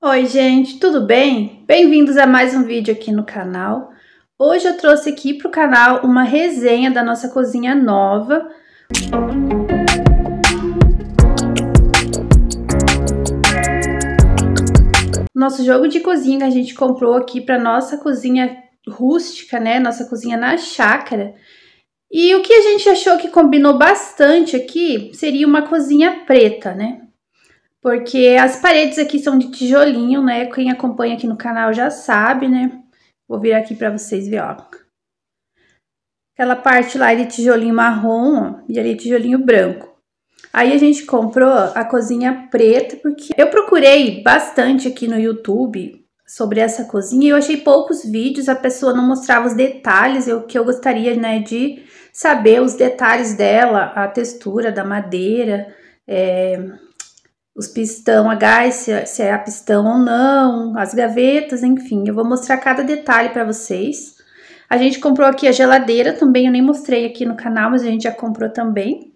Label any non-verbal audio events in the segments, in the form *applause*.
Oi gente, tudo bem? Bem-vindos a mais um vídeo aqui no canal. Hoje eu trouxe aqui para o canal uma resenha da nossa cozinha nova. Nosso jogo de cozinha a gente comprou aqui para nossa cozinha rústica, né? Nossa cozinha na chácara. E o que a gente achou que combinou bastante aqui seria uma cozinha preta, né? porque as paredes aqui são de tijolinho, né? Quem acompanha aqui no canal já sabe, né? Vou vir aqui para vocês verem, ó. Aquela parte lá é de tijolinho marrom ó, e ali é tijolinho branco. Aí a gente comprou a cozinha preta, porque eu procurei bastante aqui no YouTube sobre essa cozinha e eu achei poucos vídeos, a pessoa não mostrava os detalhes, o que eu gostaria, né, de saber os detalhes dela, a textura da madeira, é, os pistão a gás, se, é, se é a pistão ou não, as gavetas, enfim. Eu vou mostrar cada detalhe para vocês. A gente comprou aqui a geladeira também, eu nem mostrei aqui no canal, mas a gente já comprou também.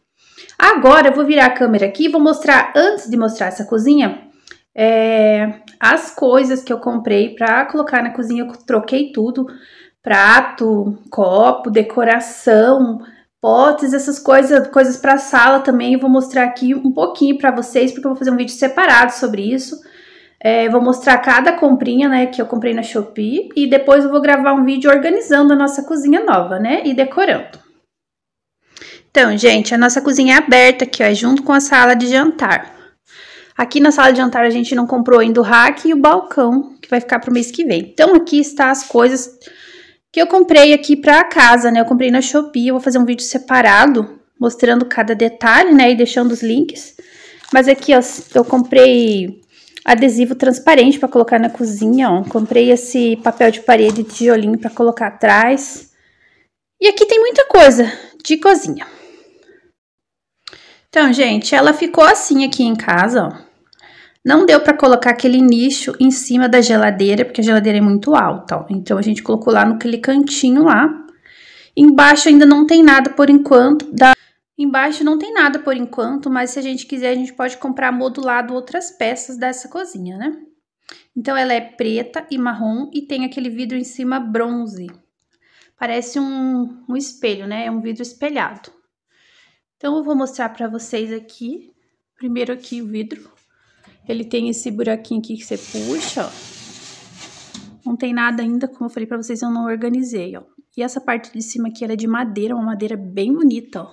Agora eu vou virar a câmera aqui e vou mostrar, antes de mostrar essa cozinha, é, as coisas que eu comprei para colocar na cozinha. Eu troquei tudo, prato, copo, decoração, potes, essas coisas, coisas para sala também. vou mostrar aqui um pouquinho para vocês, porque eu vou fazer um vídeo separado sobre isso. É, vou mostrar cada comprinha, né, que eu comprei na Shopee. E depois eu vou gravar um vídeo organizando a nossa cozinha nova, né, e decorando. Então, gente, a nossa cozinha é aberta aqui, ó, é junto com a sala de jantar. Aqui na sala de jantar a gente não comprou ainda o rack e o balcão, que vai ficar para o mês que vem. Então, aqui está as coisas que eu comprei aqui pra casa, né? Eu comprei na Shopee, eu vou fazer um vídeo separado, mostrando cada detalhe, né? E deixando os links. Mas aqui, ó, eu comprei adesivo transparente para colocar na cozinha, ó. Comprei esse papel de parede de tijolinho para colocar atrás. E aqui tem muita coisa de cozinha. Então, gente, ela ficou assim aqui em casa, ó. Não deu para colocar aquele nicho em cima da geladeira, porque a geladeira é muito alta, ó. Então, a gente colocou lá no aquele cantinho lá. Embaixo ainda não tem nada por enquanto. Da... Embaixo não tem nada por enquanto, mas se a gente quiser, a gente pode comprar modulado outras peças dessa cozinha, né? Então, ela é preta e marrom e tem aquele vidro em cima bronze. Parece um, um espelho, né? É um vidro espelhado. Então, eu vou mostrar para vocês aqui. Primeiro aqui o vidro. Ele tem esse buraquinho aqui que você puxa, ó. Não tem nada ainda, como eu falei pra vocês, eu não organizei, ó. E essa parte de cima aqui, ela é de madeira, uma madeira bem bonita, ó.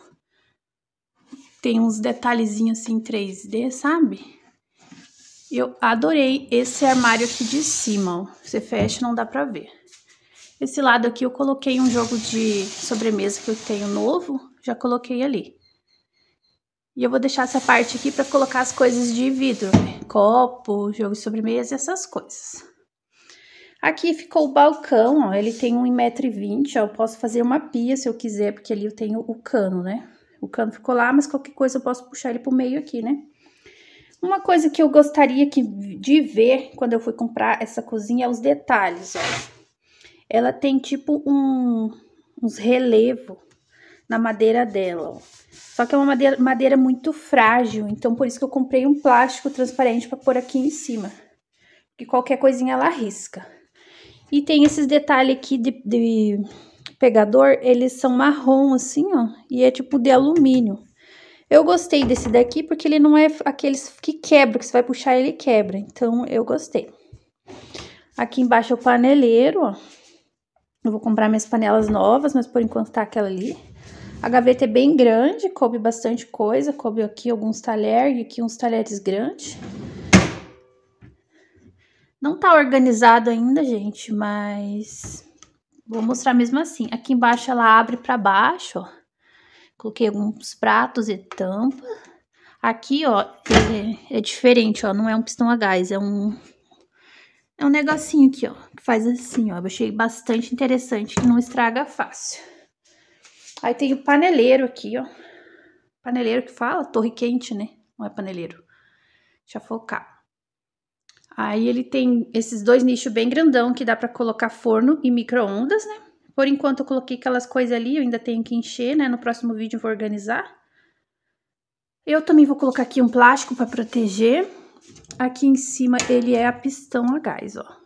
Tem uns detalhezinhos assim em 3D, sabe? Eu adorei esse armário aqui de cima, ó. Você fecha, não dá pra ver. Esse lado aqui eu coloquei um jogo de sobremesa que eu tenho novo, já coloquei ali. E eu vou deixar essa parte aqui para colocar as coisas de vidro, né? copo, jogo de sobremesa, essas coisas. Aqui ficou o balcão, ó, ele tem 1,20m, eu posso fazer uma pia se eu quiser, porque ali eu tenho o cano, né? O cano ficou lá, mas qualquer coisa eu posso puxar ele pro meio aqui, né? Uma coisa que eu gostaria que, de ver quando eu fui comprar essa cozinha é os detalhes, ó. Ela tem tipo um, uns relevo na madeira dela, ó. Só que é uma madeira, madeira muito frágil, então por isso que eu comprei um plástico transparente para pôr aqui em cima. Porque qualquer coisinha ela risca. E tem esses detalhes aqui de, de pegador, eles são marrom assim, ó, e é tipo de alumínio. Eu gostei desse daqui porque ele não é aqueles que quebra, que você vai puxar ele quebra, então eu gostei. Aqui embaixo é o paneleiro, ó. Eu vou comprar minhas panelas novas, mas por enquanto tá aquela ali. A gaveta é bem grande, coube bastante coisa, coube aqui alguns talheres e aqui uns talheres grandes. Não tá organizado ainda, gente, mas vou mostrar mesmo assim. Aqui embaixo ela abre para baixo, ó. Coloquei alguns pratos e tampa. Aqui, ó, é, é diferente, ó, não é um pistão a gás, é um é um negocinho aqui, ó, que faz assim, ó. Eu achei bastante interessante, que não estraga fácil. Aí tem o paneleiro aqui, ó. Paneleiro que fala, torre quente, né? Não é paneleiro. Deixa eu focar. Aí ele tem esses dois nichos bem grandão que dá para colocar forno e micro-ondas, né? Por enquanto eu coloquei aquelas coisas ali, eu ainda tenho que encher, né? No próximo vídeo eu vou organizar. Eu também vou colocar aqui um plástico para proteger. Aqui em cima ele é a pistão a gás, ó.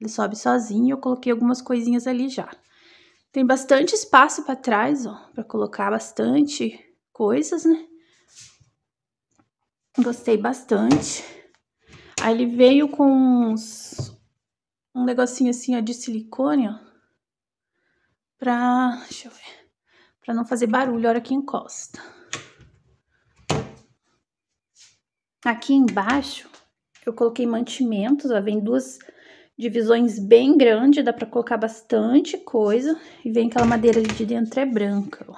Ele sobe sozinho, eu coloquei algumas coisinhas ali já. Tem bastante espaço para trás, ó, para colocar bastante coisas, né? Gostei bastante. Aí ele veio com uns, um negocinho assim, ó, de silicone, ó. Pra, deixa eu ver, pra não fazer barulho a hora que encosta. Aqui embaixo eu coloquei mantimentos, ó, vem duas divisões bem grande, dá pra colocar bastante coisa. E vem aquela madeira ali de dentro é branca, ó.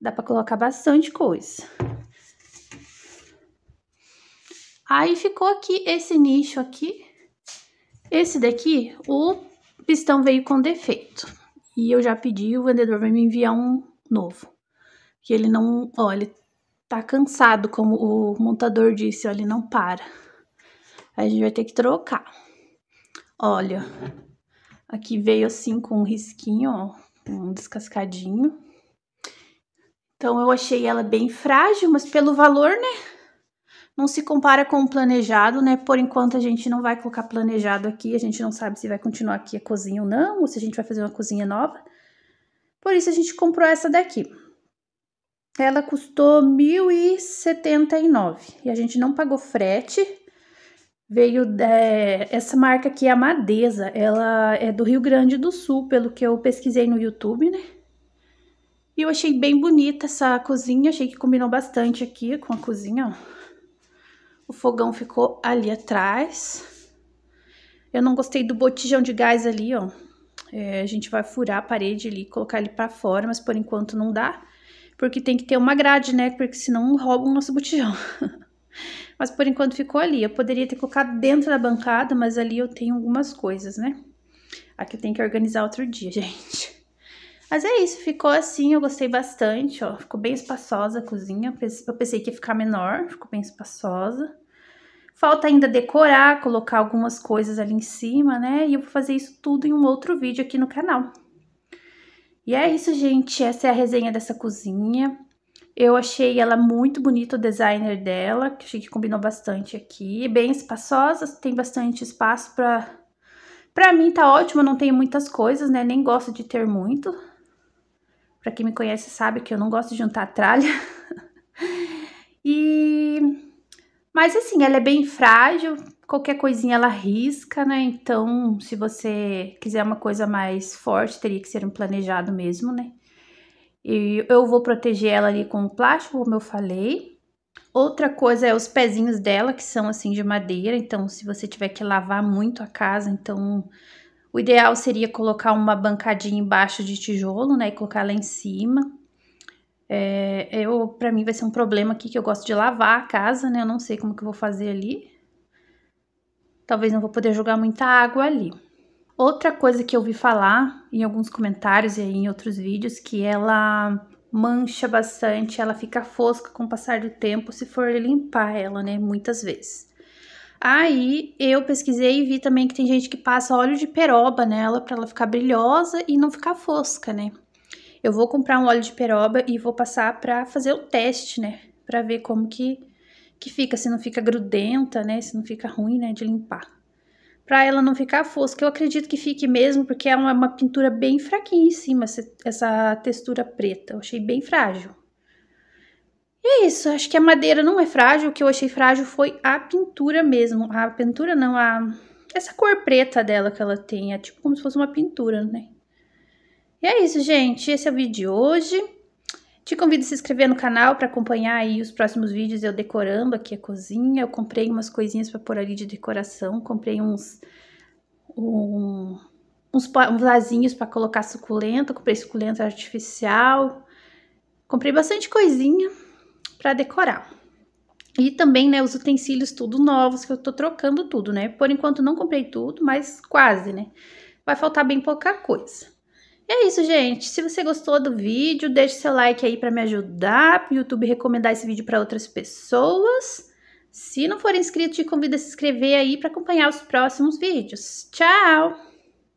Dá pra colocar bastante coisa. Aí ficou aqui esse nicho aqui. Esse daqui, o pistão veio com defeito. E eu já pedi, o vendedor vai me enviar um novo. Que ele não, ó, ele tá cansado, como o montador disse, ó, ele não para. Aí a gente vai ter que trocar. Olha, aqui veio assim com um risquinho, ó, um descascadinho. Então, eu achei ela bem frágil, mas pelo valor, né? Não se compara com o planejado, né? Por enquanto, a gente não vai colocar planejado aqui. A gente não sabe se vai continuar aqui a cozinha ou não, ou se a gente vai fazer uma cozinha nova. Por isso, a gente comprou essa daqui. Ela custou R$ 1.079 e a gente não pagou frete veio é, essa marca aqui, a Madeza, ela é do Rio Grande do Sul, pelo que eu pesquisei no YouTube, né? E eu achei bem bonita essa cozinha, achei que combinou bastante aqui com a cozinha, ó. O fogão ficou ali atrás. Eu não gostei do botijão de gás ali, ó. É, a gente vai furar a parede ali, colocar ele pra fora, mas por enquanto não dá. Porque tem que ter uma grade, né? Porque senão rouba o nosso botijão. *laughs* Mas por enquanto ficou ali. Eu poderia ter colocado dentro da bancada, mas ali eu tenho algumas coisas, né? Aqui eu tenho que organizar outro dia, *laughs* gente. Mas é isso, ficou assim, eu gostei bastante, ó. Ficou bem espaçosa a cozinha. Eu pensei que ia ficar menor, ficou bem espaçosa. Falta ainda decorar, colocar algumas coisas ali em cima, né? E eu vou fazer isso tudo em um outro vídeo aqui no canal. E é isso, gente. Essa é a resenha dessa cozinha. Eu achei ela muito bonita, o designer dela, que achei que combinou bastante aqui. Bem espaçosa, tem bastante espaço pra... Pra mim tá ótimo, não tenho muitas coisas, né? Nem gosto de ter muito. Pra quem me conhece sabe que eu não gosto de juntar tralha. *laughs* e... Mas assim, ela é bem frágil, qualquer coisinha ela risca, né? Então, se você quiser uma coisa mais forte, teria que ser um planejado mesmo, né? E eu vou proteger ela ali com plástico, como eu falei. Outra coisa é os pezinhos dela, que são assim de madeira, então se você tiver que lavar muito a casa, então o ideal seria colocar uma bancadinha embaixo de tijolo, né, e colocar lá em cima. É, eu, pra mim vai ser um problema aqui que eu gosto de lavar a casa, né, eu não sei como que eu vou fazer ali. Talvez não vou poder jogar muita água ali. Outra coisa que eu ouvi falar em alguns comentários e em outros vídeos que ela mancha bastante, ela fica fosca com o passar do tempo se for limpar ela, né, muitas vezes. Aí eu pesquisei e vi também que tem gente que passa óleo de peroba nela para ela ficar brilhosa e não ficar fosca, né? Eu vou comprar um óleo de peroba e vou passar para fazer o teste, né, para ver como que que fica, se não fica grudenta, né, se não fica ruim, né, de limpar para ela não ficar fosca. Eu acredito que fique mesmo, porque é uma, uma pintura bem fraquinha em cima, essa textura preta. Eu achei bem frágil. E é isso, acho que a madeira não é frágil, o que eu achei frágil foi a pintura mesmo. A pintura não, a... Essa cor preta dela que ela tem, é tipo como se fosse uma pintura, né? E é isso, gente. Esse é o vídeo de hoje. Te convido a se inscrever no canal para acompanhar aí os próximos vídeos eu decorando aqui a cozinha. Eu comprei umas coisinhas para pôr ali de decoração, comprei uns um, uns, vasinhos para colocar suculenta, comprei suculenta artificial. Comprei bastante coisinha para decorar. E também, né, os utensílios tudo novos, que eu tô trocando tudo, né? Por enquanto não comprei tudo, mas quase, né? Vai faltar bem pouca coisa. E é isso, gente. Se você gostou do vídeo, deixe seu like aí para me ajudar, para o YouTube recomendar esse vídeo para outras pessoas. Se não for inscrito, te convido a se inscrever aí para acompanhar os próximos vídeos. Tchau!